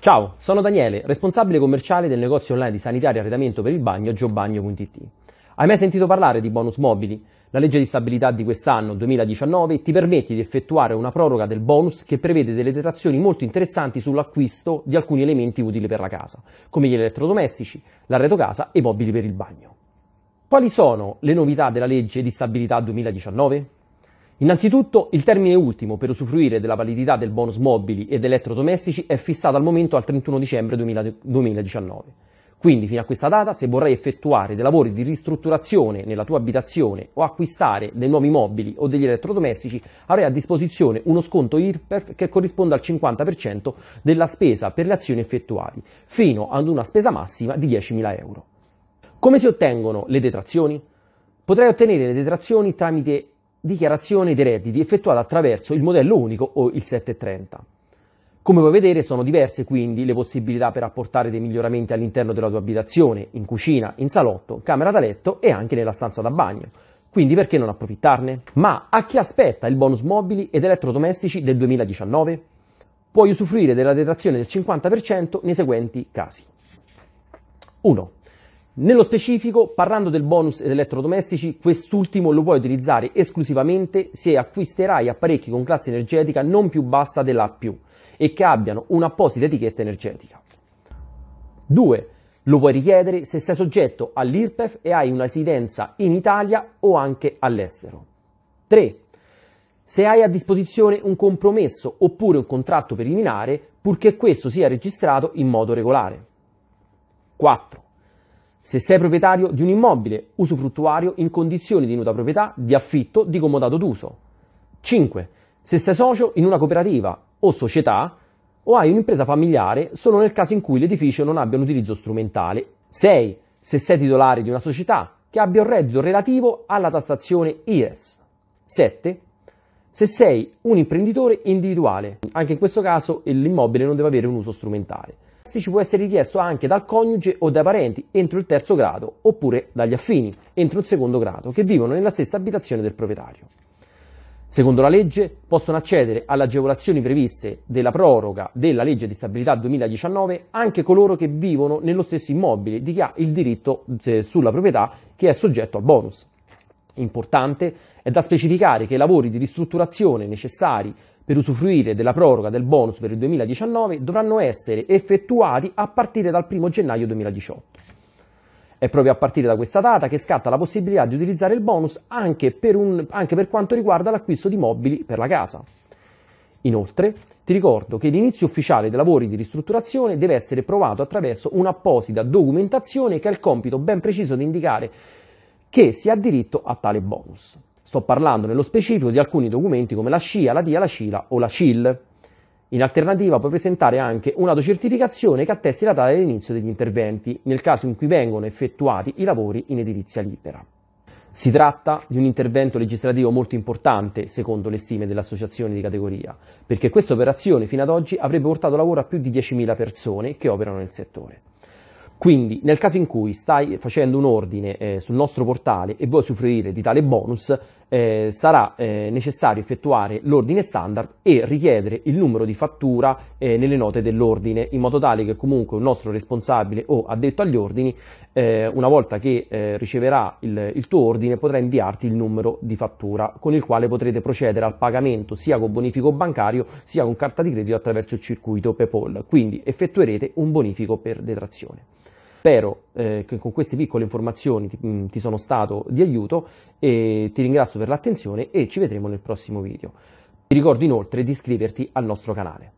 Ciao, sono Daniele, responsabile commerciale del negozio online di sanità e arredamento per il bagno giobagno.it. Hai mai sentito parlare di bonus mobili? La legge di stabilità di quest'anno, 2019, ti permette di effettuare una proroga del bonus che prevede delle detrazioni molto interessanti sull'acquisto di alcuni elementi utili per la casa, come gli elettrodomestici, l'arredo casa e i mobili per il bagno. Quali sono le novità della legge di stabilità 2019? Innanzitutto, il termine ultimo per usufruire della validità del bonus mobili ed elettrodomestici è fissato al momento al 31 dicembre 2019. Quindi, fino a questa data, se vorrai effettuare dei lavori di ristrutturazione nella tua abitazione o acquistare dei nuovi mobili o degli elettrodomestici, avrai a disposizione uno sconto IRPEF che corrisponde al 50% della spesa per le azioni effettuate, fino ad una spesa massima di 10.000 euro. Come si ottengono le detrazioni? Potrai ottenere le detrazioni tramite dichiarazione dei redditi effettuata attraverso il modello unico o il 730. Come puoi vedere sono diverse quindi le possibilità per apportare dei miglioramenti all'interno della tua abitazione, in cucina, in salotto, camera da letto e anche nella stanza da bagno. Quindi perché non approfittarne? Ma a chi aspetta il bonus mobili ed elettrodomestici del 2019? Puoi usufruire della detrazione del 50% nei seguenti casi. 1. Nello specifico, parlando del bonus ed elettrodomestici, quest'ultimo lo puoi utilizzare esclusivamente se acquisterai apparecchi con classe energetica non più bassa della A+, e che abbiano un'apposita etichetta energetica. 2. Lo puoi richiedere se sei soggetto all'IRPEF e hai una residenza in Italia o anche all'estero. 3. Se hai a disposizione un compromesso oppure un contratto preliminare, purché questo sia registrato in modo regolare. 4 se sei proprietario di un immobile usufruttuario in condizioni di nuda proprietà, di affitto, di comodato d'uso. 5. Se sei socio in una cooperativa o società o hai un'impresa familiare solo nel caso in cui l'edificio non abbia un utilizzo strumentale. 6. Se sei titolare di una società che abbia un reddito relativo alla tassazione IRES. 7. Se sei un imprenditore individuale, anche in questo caso l'immobile non deve avere un uso strumentale ci può essere richiesto anche dal coniuge o dai parenti entro il terzo grado oppure dagli affini entro il secondo grado che vivono nella stessa abitazione del proprietario. Secondo la legge possono accedere alle agevolazioni previste della proroga della legge di stabilità 2019 anche coloro che vivono nello stesso immobile di chi ha il diritto eh, sulla proprietà che è soggetto al bonus. Importante è da specificare che i lavori di ristrutturazione necessari per usufruire della proroga del bonus per il 2019 dovranno essere effettuati a partire dal 1 gennaio 2018. È proprio a partire da questa data che scatta la possibilità di utilizzare il bonus anche per, un, anche per quanto riguarda l'acquisto di mobili per la casa. Inoltre, ti ricordo che l'inizio ufficiale dei lavori di ristrutturazione deve essere provato attraverso un'apposita documentazione che ha il compito ben preciso di indicare che si ha diritto a tale bonus. Sto parlando nello specifico di alcuni documenti come la SCIA, la DIA, la CILA o la CIL. In alternativa puoi presentare anche un'autocertificazione che attesti la data dell'inizio degli interventi, nel caso in cui vengono effettuati i lavori in edilizia libera. Si tratta di un intervento legislativo molto importante, secondo le stime dell'associazione di categoria, perché questa operazione fino ad oggi avrebbe portato lavoro a più di 10.000 persone che operano nel settore. Quindi, nel caso in cui stai facendo un ordine eh, sul nostro portale e vuoi usufruire di tale bonus, eh, sarà eh, necessario effettuare l'ordine standard e richiedere il numero di fattura eh, nelle note dell'ordine, in modo tale che comunque un nostro responsabile o addetto agli ordini, eh, una volta che eh, riceverà il, il, tuo ordine, potrà inviarti il numero di fattura con il quale potrete procedere al pagamento sia con bonifico bancario sia con carta di credito attraverso il circuito PayPal. Quindi effettuerete un bonifico per detrazione. Spero eh, che con queste piccole informazioni ti, mm, ti sono stato di aiuto e ti ringrazio per l'attenzione e ci vedremo nel prossimo video. Ti ricordo inoltre di iscriverti al nostro canale.